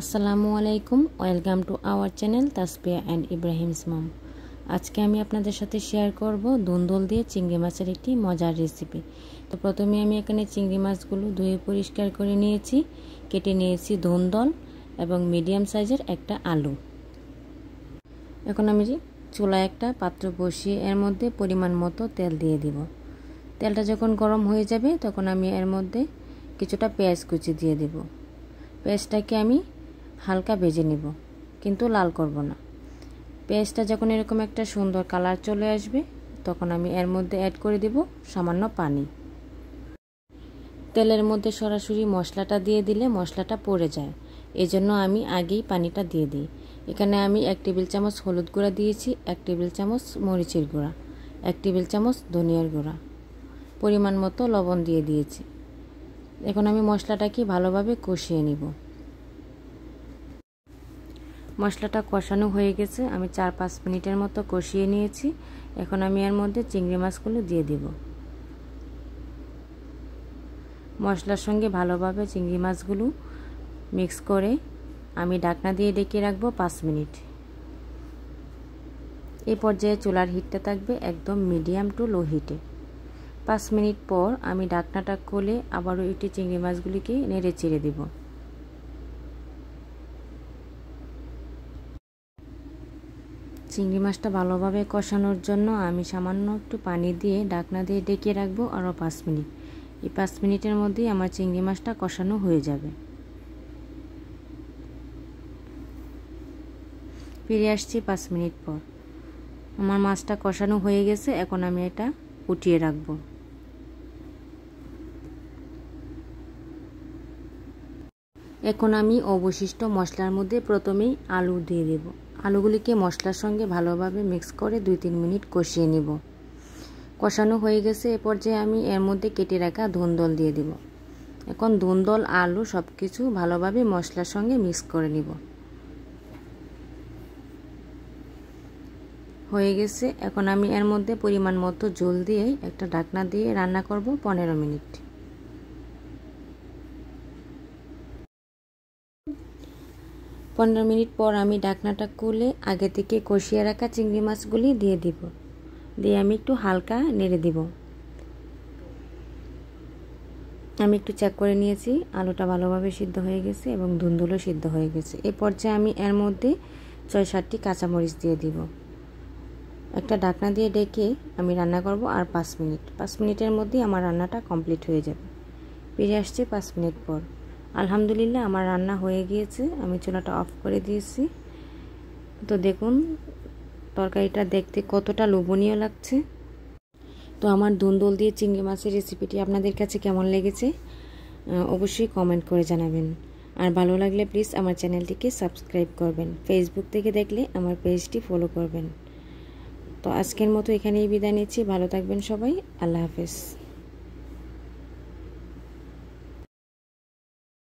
আসসালামু আলাইকুম welcome to our channel Taspia and Ibrahim's mom আজকে আমি আপনাদের সাথে শেয়ার করব দুন্দল দিয়ে চিংড়ি মাছের একটি মজার রেসিপি তো প্রথমে আমি এখানে চিংড়ি মাছগুলো ধুয়ে পরিষ্কার করে নিয়েছি কেটে নিয়েছি ধুন্দল এবং মিডিয়াম সাইজের একটা আলু এখন আমি চুলা একটা পাত্র বসিয়ে এর মধ্যে পরিমাণ মতো তেল দিয়ে দিব তেলটা যখন গরম হয়ে যাবে তখন আমি এর মধ্যে কিছুটা পেঁয়াজ কুচি দিয়ে দেব পেঁয়াজটাকে আমি হালকা ভেজে নিব কিন্তু লাল করব না পেঁয়াজটা যখন এরকম একটা সুন্দর কালার চলে আসবে তখন আমি এর মধ্যে অ্যাড করে দেব সামান্য পানি তেলের মধ্যে সরাসরি মশলাটা দিয়ে দিলে মশলাটা পড়ে যায় এজন্য আমি আগেই পানিটা দিয়ে দিই এখানে আমি এক টেবিল চামচ হলুদ গুঁড়া দিয়েছি এক টেবিল চামচ মরিচের গুঁড়া এক টেবিল চামচ ধনিয়ার গুঁড়া পরিমাণ মতো লবণ দিয়ে দিয়েছি এখন আমি মশলাটাকে ভালোভাবে কষিয়ে নিব মশলাটা কষানো হয়ে গেছে আমি চার পাঁচ মিনিটের মতো কষিয়ে নিয়েছি এখন আমি এর মধ্যে চিংড়ি মাছগুলো দিয়ে দেব মশলার সঙ্গে ভালোভাবে চিংড়ি মাছগুলো মিক্স করে আমি ডাকনা দিয়ে ডেকে রাখবো পাঁচ মিনিট এই পর্যায়ে চুলার হিটটা থাকবে একদম মিডিয়াম টু লো হিটে পাঁচ মিনিট পর আমি ডাকনাটা খুলে আবারও একটি চিংড়ি মাছগুলিকে নেড়ে চিড়ে দেবো চিংড়ি মাছটা ভালোভাবে কষানোর জন্য আমি সামান্য একটু পানি দিয়ে ডাকনা দিয়ে ডেকে রাখবো আরও পাঁচ মিনিট এই পাঁচ মিনিটের মধ্যেই আমার চিংড়ি মাছটা কষানো হয়ে যাবে ফিরে আসছি পাঁচ মিনিট পর আমার মাছটা কষানো হয়ে গেছে এখন আমি এটা উঠিয়ে রাখবো এখন আমি অবশিষ্ট মশলার মধ্যে প্রথমেই আলু দিয়ে দেবো আলুগুলিকে মশলার সঙ্গে ভালোভাবে মিক্স করে দুই তিন মিনিট কষিয়ে নিব কষানো হয়ে গেছে এ পর্যায়ে আমি এর মধ্যে কেটে রাখা ধুন্দল দিয়ে দিব এখন ধুন্দল আলু সব কিছু ভালোভাবে মশলার সঙ্গে মিক্স করে নিব হয়ে গেছে এখন আমি এর মধ্যে পরিমাণ মতো জল দিয়ে একটা ঢাকনা দিয়ে রান্না করব পনেরো মিনিট পনেরো মিনিট পর আমি ডাকনাটা খুলে আগে থেকে কষিয়ে রাখা চিংড়ি মাছগুলি দিয়ে দিব দিয়ে আমি একটু হালকা নেড়ে দিব আমি একটু চেক করে নিয়েছি আলুটা ভালোভাবে সিদ্ধ হয়ে গেছে এবং ধুন্দুলও সিদ্ধ হয়ে গেছে এ পর্যায়ে আমি এর মধ্যে ছয় সাতটি কাঁচামরিচ দিয়ে দিব একটা ঢাকনা দিয়ে ডেকে আমি রান্না করব আর পাঁচ মিনিট পাঁচ মিনিটের মধ্যেই আমার রান্নাটা কমপ্লিট হয়ে যাবে ফিরে আসছে পাঁচ মিনিট পর আলহামদুলিল্লাহ আমার রান্না হয়ে গিয়েছে আমি চুলাটা অফ করে দিয়েছি তো দেখুন তরকারিটা দেখতে কতটা লোভনীয় লাগছে তো আমার দুন্দল দিয়ে চিংড়ি মাছের রেসিপিটি আপনাদের কাছে কেমন লেগেছে অবশ্যই কমেন্ট করে জানাবেন আর ভালো লাগলে প্লিজ আমার চ্যানেলটিকে সাবস্ক্রাইব করবেন ফেসবুক থেকে দেখলে আমার পেজটি ফলো করবেন তো আজকের মতো এখানেই বিদায় নিচ্ছি ভালো থাকবেন সবাই আল্লাহ হাফেজ